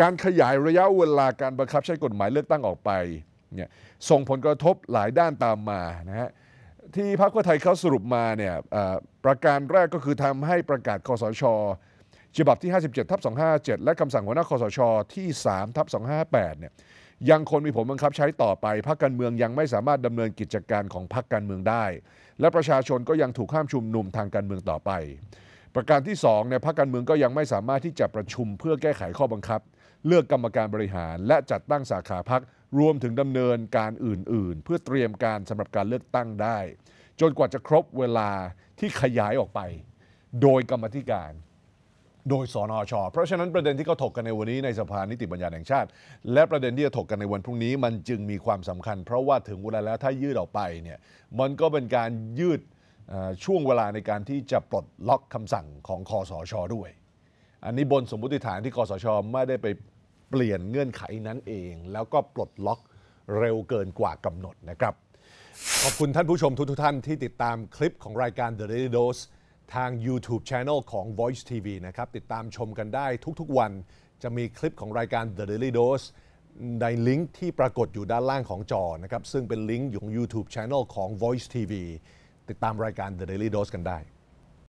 การขยายระยะเวลาการบังคับใช้กฎหมายเลือกตั้งออกไปเนี่ยส่งผลกระทบหลายด้านตามมานะฮะที่พรรคเพื่อไทยเขาสรุปมาเนี่ยประการแรกก็คือทำให้ประกาศคอสชฉบับที่ 57ทับ257 และคำสั่งหัวหน้าคอสชที่3ทับ258 เนี่ยยังคงมีผลบังคับใช้ต่อไปพรรคการเมืองยังไม่สามารถดำเนินกิจการของพรรคการเมืองได้ และประชาชนก็ยังถูกห้ามชุมนุมทางการเมืองต่อไปประการที่2เนี่ยพรรคการเมืองก็ยังไม่สามารถที่จะประชุมเพื่อแก้ไขข้อบังคับ เลือกกรรมการบริหาร และจัดตั้งสาขาพรรครวมถึงดำเนินการอื่นๆ เพื่อเตรียมการสำหรับการเลือกตั้งได้ จนกว่าจะครบเวลาที่ขยายออกไปโดยกรรมธิการโดยสนอชอเพราะฉะนั้นประเด็นที่เขาถกกันในวันนี้ในสภานิติบัญญัติแห่งชาติ และประเด็นที่จะถกกันในวันพรุ่งนี้มันจึงมีความสำคัญ เพราะว่าถึงเวลาแล้วถ้ายืดออกไปเนี่ยมันก็เป็นการยืดช่วงเวลาในการที่จะปลดล็อกคำสั่งของคอสชอด้วย อันนี้บนสมมติฐานที่คอสชอไม่ได้ไปเปลี่ยนเงื่อนไขนั้นเอง แล้วก็ปลดล็อกเร็วเกินกว่ากำหนดนะครับ ขอบคุณท่านผู้ชมทุกท่านที่ติดตามคลิปของรายการ The Daily Dose ทาง YouTube Channel ของ Voice TV นะครับ ติดตามชมกันได้ทุกๆวัน จะมีคลิปของรายการ The Daily Dose ในลิงก์ที่ปรากฏอยู่ด้านล่างของจอ นะครับซึ่งเป็นลิงก์ของ YouTube Channel ของ Voice TV ติดตามรายการ The Daily Dose กันได้